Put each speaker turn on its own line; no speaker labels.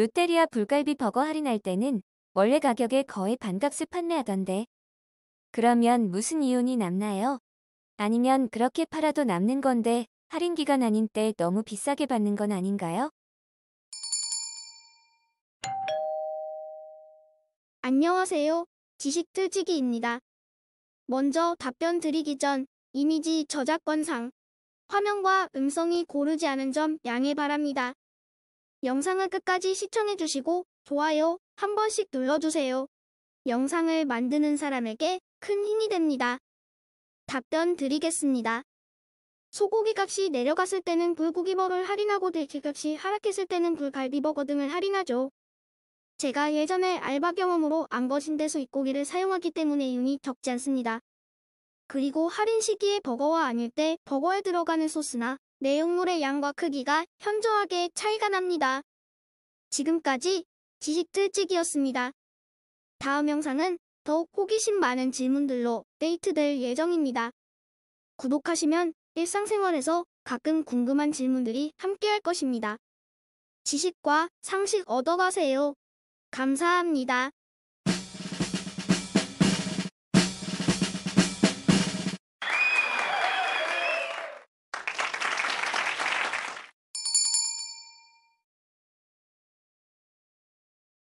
롯데리아 불갈비 버거 할인할 때는 원래 가격의 거의 반값을 판매하던데. 그러면 무슨 이윤이 남나요? 아니면 그렇게 팔아도 남는 건데 할인 기간 아닌 때 너무 비싸게 받는 건 아닌가요?
안녕하세요. 지식틀치기입니다. 먼저 답변 드리기 전 이미지 저작권상 화면과 음성이 고르지 않은 점 양해 바랍니다. 영상을 끝까지 시청해주시고 좋아요 한 번씩 눌러주세요. 영상을 만드는 사람에게 큰 힘이 됩니다. 답변 드리겠습니다. 소고기 값이 내려갔을 때는 불고기버거를 할인하고 들기값이 하락했을 때는 불갈비버거 등을 할인하죠. 제가 예전에 알바 경험으로 안거신데소 입고기를 사용하기 때문에 이윤이 적지 않습니다. 그리고 할인 시기에 버거와 아닐 때 버거에 들어가는 소스나 내용물의 양과 크기가 현저하게 차이가 납니다. 지금까지 지식들찍이었습니다 다음 영상은 더욱 호기심 많은 질문들로 데이트될 예정입니다. 구독하시면 일상생활에서 가끔 궁금한 질문들이 함께할 것입니다. 지식과 상식 얻어가세요. 감사합니다.